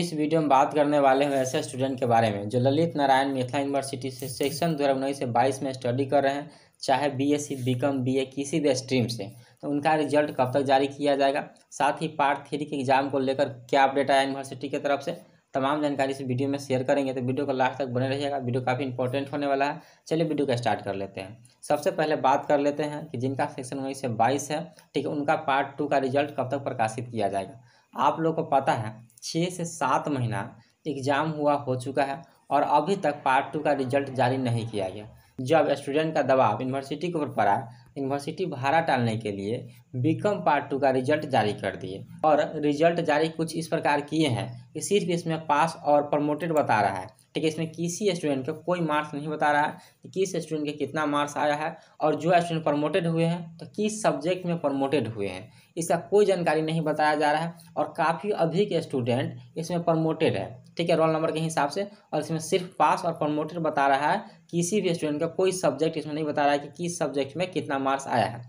इस वीडियो में बात करने वाले हैं ऐसे स्टूडेंट के बारे में जो ललित नारायण मिथिला यूनिवर्सिटी से सेक्शन दो हज़ार उन्नीस से बाईस में स्टडी कर रहे हैं चाहे B S C B com B A किसी भी स्ट्रीम से तो उनका रिजल्ट कब तक जारी किया जाएगा साथ ही पार्ट थ्री के एग्जाम को लेकर क्या अपडेट आया यूनिवर्सिटी की तरफ से तमाम जानकारी इस वीडियो में शेयर करेंगे तो वीडियो को लास्ट तक बने रहिएगा वीडियो काफ़ी इंपॉर्टेंट होने वाला है चलिए वीडियो का स्टार्ट कर लेते हैं सबसे पहले बात कर लेते हैं कि जिनका सेक्शन उन्नीस से बाईस है ठीक है उनका पार्ट टू का रिजल्ट कब तक प्रकाशित किया जाएगा आप लोग को पता है छः से सात महीना एग्ज़ाम हुआ हो चुका है और अभी तक पार्ट टू का रिजल्ट जारी नहीं किया गया जब स्टूडेंट का दबाव यूनिवर्सिटी के ऊपर पड़ा यूनिवर्सिटी भाड़ा टालने के लिए बीकॉम पार्ट टू का रिजल्ट जारी कर दिए और रिजल्ट जारी कुछ इस प्रकार किए हैं कि सिर्फ इसमें पास और प्रमोटेड बता रहा है ठीक है इसमें किसी स्टूडेंट का कोई मार्क्स नहीं बता रहा है कि किस स्टूडेंट के कितना मार्क्स आया है और जो स्टूडेंट प्रमोटेड हुए हैं तो किस सब्जेक्ट में प्रमोटेड हुए हैं इसका कोई जानकारी नहीं बताया जा रहा है और काफ़ी अधिक स्टूडेंट इसमें प्रमोटेड है ठीक है रोल नंबर के हिसाब से और इसमें सिर्फ पास और प्रमोटेड बता रहा है किसी भी स्टूडेंट का कोई सब्जेक्ट इसमें नहीं बता रहा है कि किस सब्जेक्ट में कितना मार्क्स आया है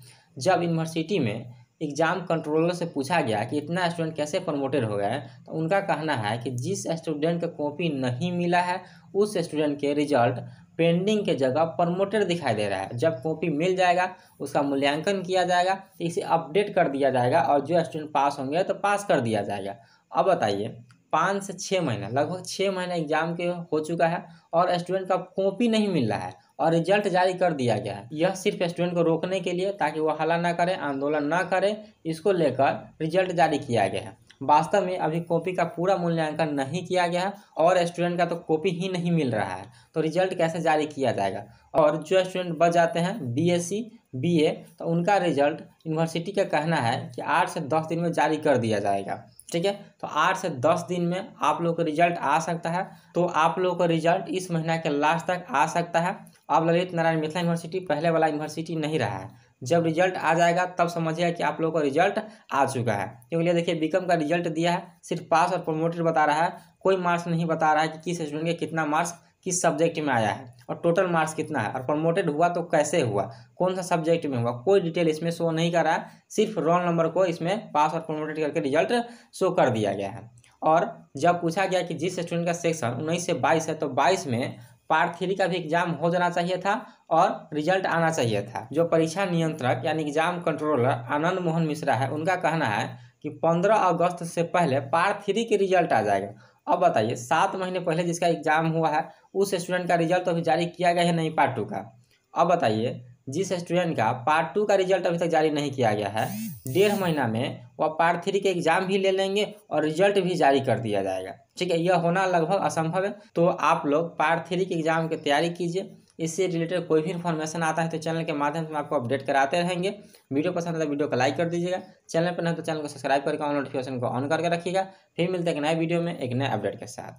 जब यूनिवर्सिटी में एग्ज़ाम कंट्रोलर से पूछा गया कि इतना स्टूडेंट कैसे प्रमोटेड हो गए तो उनका कहना है कि जिस स्टूडेंट का कॉपी नहीं मिला है उस स्टूडेंट के रिजल्ट पेंडिंग के जगह प्रमोटेड दिखाई दे रहा है जब कॉपी मिल जाएगा उसका मूल्यांकन किया जाएगा तो इसे अपडेट कर दिया जाएगा और जो स्टूडेंट पास होंगे तो पास कर दिया जाएगा अब बताइए पाँच से छः महीना लगभग छः महीना एग्जाम के हो चुका है और स्टूडेंट का कॉपी नहीं मिल रहा है और रिजल्ट जारी कर दिया गया है यह सिर्फ स्टूडेंट को रोकने के लिए ताकि वह हला ना करें आंदोलन ना करें इसको लेकर रिजल्ट जारी किया गया है वास्तव में अभी कॉपी का पूरा मूल्यांकन नहीं किया गया है और स्टूडेंट का तो कॉपी ही नहीं मिल रहा है तो रिजल्ट कैसे जारी किया जाएगा और जो स्टूडेंट बच जाते हैं बीएससी बीए तो उनका रिजल्ट यूनिवर्सिटी का कहना है कि आठ से दस दिन में जारी कर दिया जाएगा ठीक है तो आठ से दस दिन में आप लोग का रिजल्ट आ सकता है तो आप लोग का रिजल्ट इस महीना के लास्ट तक आ सकता है अब ललित नारायण मिथिला यूनिवर्सिटी पहले वाला यूनिवर्सिटी नहीं रहा है जब रिजल्ट आ जाएगा तब समझिएगा कि आप लोगों का रिजल्ट आ चुका है क्योंकि देखिए बीकम का रिजल्ट दिया है सिर्फ पास और प्रोमोटेड बता रहा है कोई मार्क्स नहीं बता रहा है कि किस स्टूडेंट के कितना मार्क्स किस सब्जेक्ट में आया है और टोटल मार्क्स कितना है और प्रमोटेड हुआ तो कैसे हुआ कौन सा सब्जेक्ट में हुआ कोई डिटेल इसमें शो नहीं करा है सिर्फ रोल नंबर को इसमें पास और प्रमोटेड करके रिजल्ट शो कर दिया गया है और जब पूछा गया कि जिस स्टूडेंट का सेक्शन उन्नीस से बाईस है तो बाईस में पार्ट थ्री का भी एग्जाम हो जाना चाहिए था और रिजल्ट आना चाहिए था जो परीक्षा नियंत्रक यानी एग्जाम कंट्रोलर आनंद मोहन मिश्रा है उनका कहना है कि पंद्रह अगस्त से पहले पार्ट थ्री के रिजल्ट आ जाएगा अब बताइए सात महीने पहले जिसका एग्जाम हुआ है उस स्टूडेंट का रिजल्ट तो अभी जारी किया गया है नहीं पार्ट टू का अब बताइए जिस स्टूडेंट का पार्ट टू का रिजल्ट अभी तक जारी नहीं किया गया है डेढ़ महीना में वह पार्ट थ्री के एग्जाम भी ले लेंगे और रिजल्ट भी जारी कर दिया जाएगा ठीक है यह होना लगभग असंभव है तो आप लोग पार्ट थ्री के एग्जाम की तैयारी कीजिए इससे रिलेटेड कोई भी इन्फॉर्मेशन आता है तो चैनल के माध्यम से आपको अपडेट कराते रहेंगे वीडियो पसंद आता है तो वीडियो को लाइक कर दीजिएगा चैनल पर नहीं तो चैनल को सब्सक्राइब करके और नोटिफिकेशन को ऑन करके रखिएगा फिर मिलते हैं एक नए वीडियो में एक नए अपडेट के साथ